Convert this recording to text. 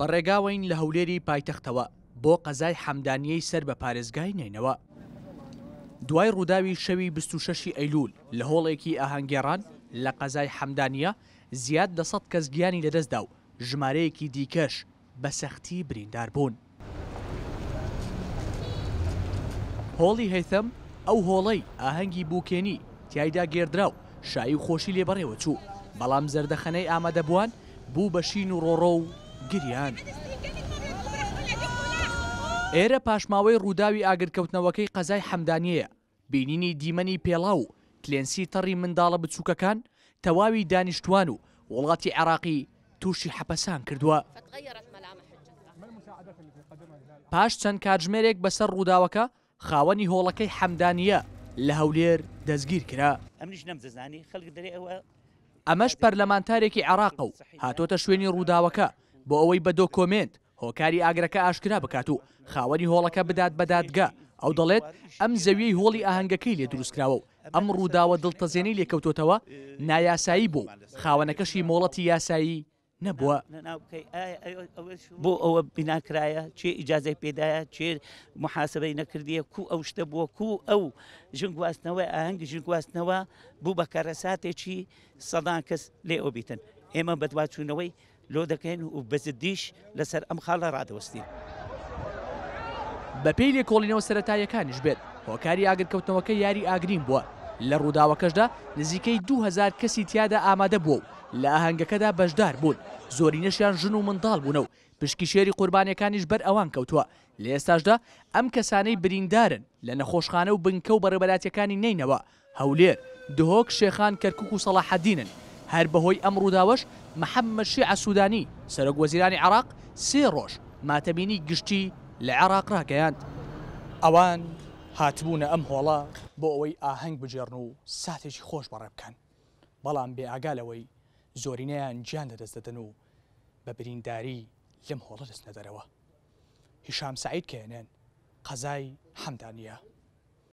بەڕێگاوین لە هەولێری پایتەختەوە بۆ قەزای حەمدانیەی سەر بە پارێزگای نینەوە دوای ڕووداوی شەوی 26 ئەیلول لە هۆڵێکی ئاهەنگێڕان لە قەزای حەمدانیە زیاد لە سەد کەس گیانی لەدەستدا و ژمارەیەکی دیکەش بە سەختی بریندار بوون. هۆڵی هەیثەم ئەو هۆڵەی ئاهەنگی بووکێنی تایدا گێردرا و شایی خۆشی لێبڕێوە چوو بەڵام زەردەخەنەی ئامادەبووان بوو بەشین و ڕۆڕۆ و گریان. ئێرە پاشماوەی ڕووداوی ئاگرکەوتنەوەکەی قەزای حەمدانیەیە بینینی دیمەنی پێڵا و کلێنسی تەڕی منداڵە بچووکەکان تەواوی دانیشتوان و وڵاتی عراقی تووشی حەپەسان کردووە پاش چەند کاتژمێرێک بەسەر ڕووداوەکە خاوەنی هۆڵەکەی حەمدانیە لە هەولێر دەستگیر کرا ئەمەش پەرلەمانتارێکی عراقە و هاتۆتە شوێنی ڕووداوەکە بۆ ئەوەی بە دۆکۆمنت هۆکاری ئاگرەکە ئاشکرا بکات و خاوەنی هۆڵەکە بدات بەدادگا ئەو دەڵێت ئەم زەویەی هۆڵی ئاهەنگەکەی لێ دروستکراوە و ئەم ڕووداوە دڵتەزێنەی لێکەوتوتەوە نایاسایی بوو خاوەنەکەشی مۆڵەتی یاسایی نەبووە بۆ ئەوە بیناکرایە چێ ئیجاازای پێدایە چێ محاسبەی نەکردیە کو ئەو شتە بووە کو ئەو ژنگواستنەوەی ئاهنگ ژنگواستنەوە بوو بە کارەساتێکی سەدان کەس لێ ئۆبیتن ئێمە بەدواچوونەوەی لۆ دەکەین و بەزدیش لەسەر ئەم خاڵە ڕادوەستین. بەپی لێ کۆڵینەوە سەتاییەکانیش بێت هۆکاری ئاگرکەوتنەوەکە یاری ئاگرین بووە لە ڕووداوەکەشدا نزیکەی 2000 کەسی تیادا ئامادە بووە و لە ئاهەنگەکەدا بەشدار بوون زۆرینەشیان ژن و منداڵ بوونە و پشکی شێری قوربانەکانیش بەر ئەوان کەوتووە لە ئێستاشدا ئەم کەسانەی بریندارن لە نەخۆشخانە و بنکە و بەڕێبەلاتەکانی نینەوە هەولێر دهۆک شێخان کەرکک و سەڵاحەدینن هەر بەهۆی ئەم ڕووداوەش محەممە شیع سوودانی سەرۆک وەزیرانی عراق سێ ڕۆژ ماتەبینی گشتی لە عێراق ڕاگەیاند ئەوان هاتبوونە ئەم هۆڵە بۆ ئەوەی ئاهەنگ بجێڕن و ساتێکی خۆش بەڕێ بکەن بەڵام بێ ئاگالەوەی زۆرینەیان گیان دەدەست دەدەن و بە برینداری لەم هۆڵە دەستنە دەرەوە هیشام سعید کێنێن قەزای حەمدانە